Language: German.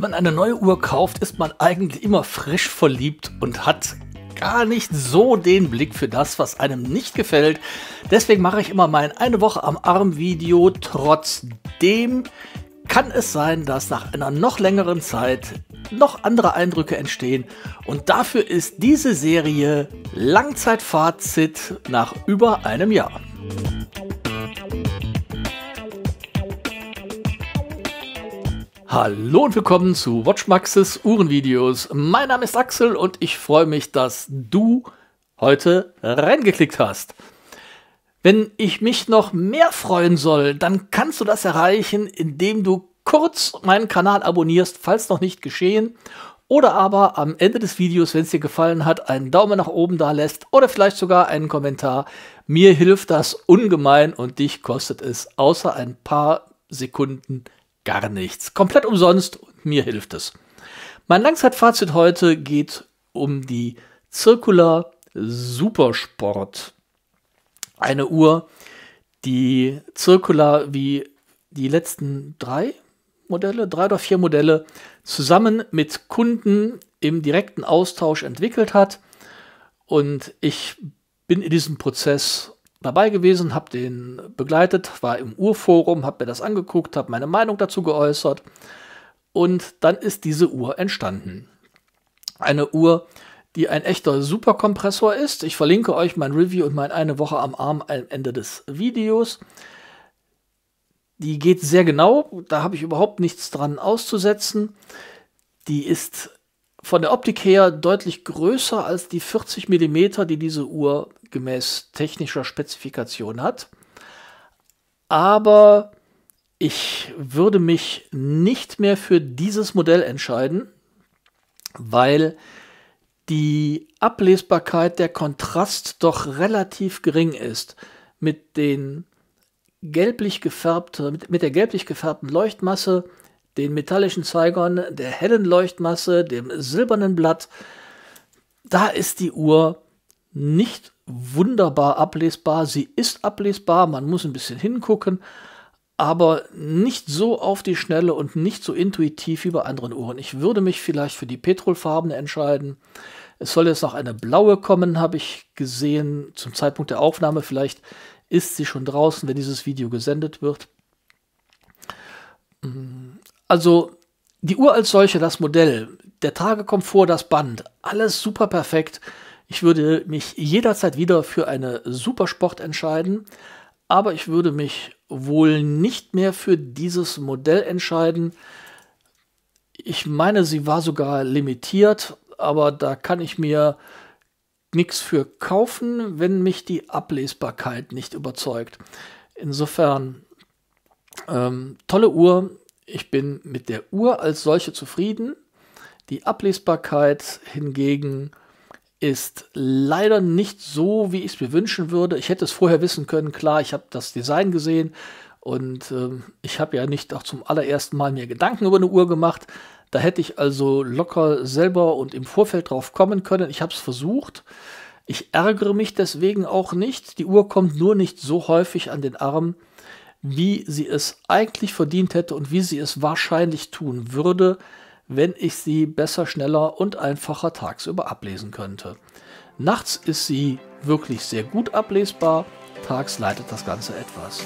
Wenn man eine neue Uhr kauft, ist man eigentlich immer frisch verliebt und hat gar nicht so den Blick für das, was einem nicht gefällt. Deswegen mache ich immer mein eine Woche am Arm Video. Trotzdem kann es sein, dass nach einer noch längeren Zeit noch andere Eindrücke entstehen. Und dafür ist diese Serie Langzeitfazit nach über einem Jahr. Hallo und willkommen zu Watchmaxes Uhrenvideos. Mein Name ist Axel und ich freue mich, dass du heute reingeklickt hast. Wenn ich mich noch mehr freuen soll, dann kannst du das erreichen, indem du kurz meinen Kanal abonnierst, falls noch nicht geschehen, oder aber am Ende des Videos, wenn es dir gefallen hat, einen Daumen nach oben da lässt oder vielleicht sogar einen Kommentar. Mir hilft das ungemein und dich kostet es außer ein paar Sekunden gar nichts. Komplett umsonst und mir hilft es. Mein Langzeitfazit heute geht um die Circular Supersport. Eine Uhr, die Circular wie die letzten drei Modelle, drei oder vier Modelle, zusammen mit Kunden im direkten Austausch entwickelt hat. Und ich bin in diesem Prozess dabei gewesen, habe den begleitet, war im Uhrforum, habe mir das angeguckt, habe meine Meinung dazu geäußert und dann ist diese Uhr entstanden. Eine Uhr, die ein echter Superkompressor ist. Ich verlinke euch mein Review und mein eine Woche am Arm am Ende des Videos. Die geht sehr genau, da habe ich überhaupt nichts dran auszusetzen. Die ist von der Optik her deutlich größer als die 40 mm, die diese Uhr gemäß technischer Spezifikation hat. Aber ich würde mich nicht mehr für dieses Modell entscheiden, weil die Ablesbarkeit der Kontrast doch relativ gering ist. Mit, den gelblich gefärbte, mit, mit der gelblich gefärbten Leuchtmasse den metallischen Zeigern, der hellen Leuchtmasse, dem silbernen Blatt. Da ist die Uhr nicht wunderbar ablesbar. Sie ist ablesbar, man muss ein bisschen hingucken, aber nicht so auf die Schnelle und nicht so intuitiv wie bei anderen Uhren. Ich würde mich vielleicht für die Petrolfarbene entscheiden. Es soll jetzt noch eine blaue kommen, habe ich gesehen. Zum Zeitpunkt der Aufnahme vielleicht ist sie schon draußen, wenn dieses Video gesendet wird. Also die Uhr als solche, das Modell, der Tagekomfort, das Band, alles super perfekt. Ich würde mich jederzeit wieder für eine Supersport entscheiden, aber ich würde mich wohl nicht mehr für dieses Modell entscheiden. Ich meine, sie war sogar limitiert, aber da kann ich mir nichts für kaufen, wenn mich die Ablesbarkeit nicht überzeugt. Insofern, ähm, tolle Uhr, ich bin mit der Uhr als solche zufrieden. Die Ablesbarkeit hingegen ist leider nicht so, wie ich es mir wünschen würde. Ich hätte es vorher wissen können, klar, ich habe das Design gesehen und äh, ich habe ja nicht auch zum allerersten Mal mir Gedanken über eine Uhr gemacht. Da hätte ich also locker selber und im Vorfeld drauf kommen können. Ich habe es versucht. Ich ärgere mich deswegen auch nicht. Die Uhr kommt nur nicht so häufig an den Arm, wie sie es eigentlich verdient hätte und wie sie es wahrscheinlich tun würde, wenn ich sie besser, schneller und einfacher tagsüber ablesen könnte. Nachts ist sie wirklich sehr gut ablesbar, tags leitet das Ganze etwas.